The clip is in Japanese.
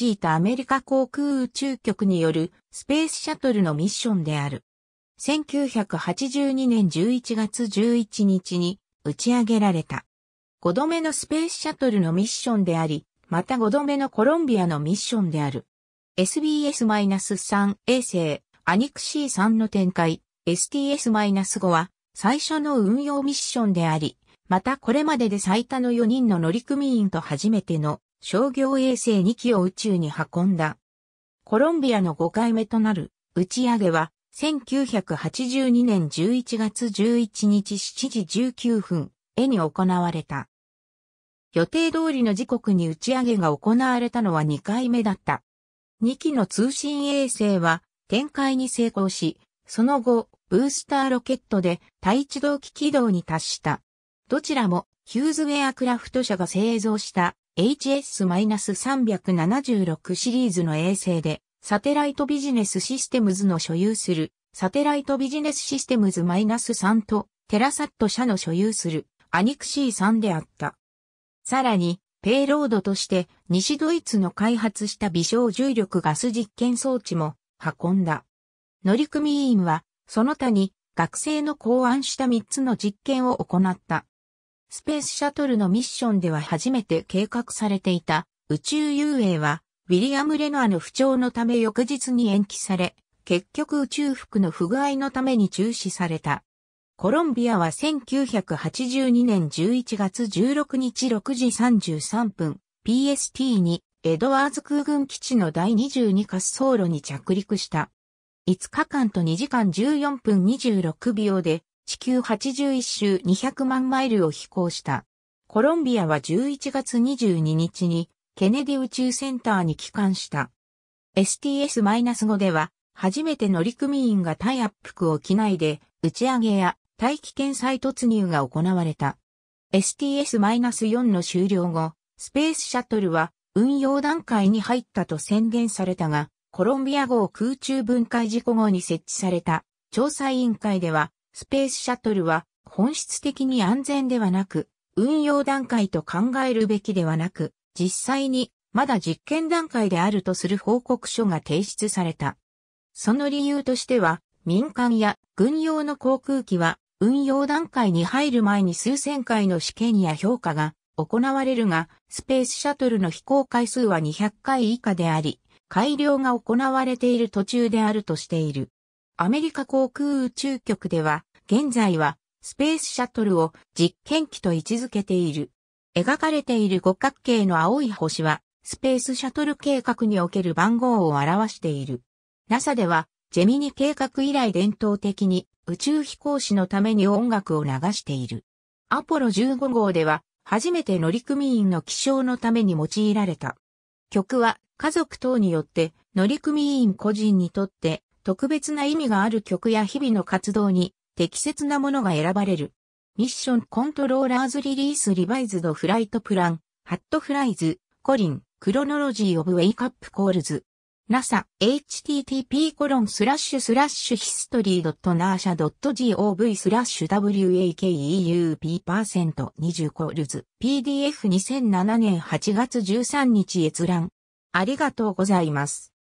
用いたアメリカ航空宇宙局によるスペースシャトルのミッションである。1982年11月11日に打ち上げられた。5度目のスペースシャトルのミッションであり、また5度目のコロンビアのミッションである。SBS-3 衛星、アニクシー3の展開、STS-5 は最初の運用ミッションであり、またこれまでで最多の4人の乗組員と初めての商業衛星2機を宇宙に運んだ。コロンビアの5回目となる打ち上げは1982年11月11日7時19分、絵に行われた。予定通りの時刻に打ち上げが行われたのは2回目だった。2機の通信衛星は展開に成功し、その後、ブースターロケットで対地同期軌道に達した。どちらもヒューズウェアクラフト社が製造した HS-376 シリーズの衛星で、サテライトビジネスシステムズの所有する、サテライトビジネスシステムズ -3 と、テラサット社の所有する、アニクシー3であった。さらに、ペイロードとして、西ドイツの開発した微小重力ガス実験装置も、運んだ。乗組員は、その他に、学生の考案した3つの実験を行った。スペースシャトルのミッションでは初めて計画されていた宇宙遊泳は、ウィリアム・レノアの不調のため翌日に延期され、結局宇宙服の不具合のために中止された。コロンビアは1982年11月16日6時33分、PST にエドワーズ空軍基地の第22滑走路に着陸した。5日間と2時間14分26秒で地球81周200万マイルを飛行した。コロンビアは11月22日にケネディ宇宙センターに帰還した。STS-5 では初めて乗組員がタイアップを機内で打ち上げや大気圏再突入が行われた。STS-4 の終了後、スペースシャトルは運用段階に入ったと宣言されたが、コロンビア号空中分解事故後に設置された調査委員会ではスペースシャトルは本質的に安全ではなく、運用段階と考えるべきではなく、実際にまだ実験段階であるとする報告書が提出された。その理由としては、民間や軍用の航空機は運用段階に入る前に数千回の試験や評価が行われるが、スペースシャトルの飛行回数は200回以下であり、改良が行われている途中であるとしている。アメリカ航空宇宙局では、現在はスペースシャトルを実験機と位置づけている。描かれている五角形の青い星は、スペースシャトル計画における番号を表している。NASA では、ジェミニ計画以来伝統的に宇宙飛行士のために音楽を流している。アポロ15号では、初めて乗組員の起床のために用いられた。曲は家族等によって乗組員個人にとって特別な意味がある曲や日々の活動に適切なものが選ばれる。ミッションコントローラーズリリースリバイズドフライトプラン、ハットフライズ、コリン、クロノロジーオブウェイクアップコールズ。NASA http コロンスラッシュスラッシュヒストリー n a s ッ a g o v スラッシュ wakeup%20 コールズ PDF2007 年8月13日閲覧。ありがとうございます。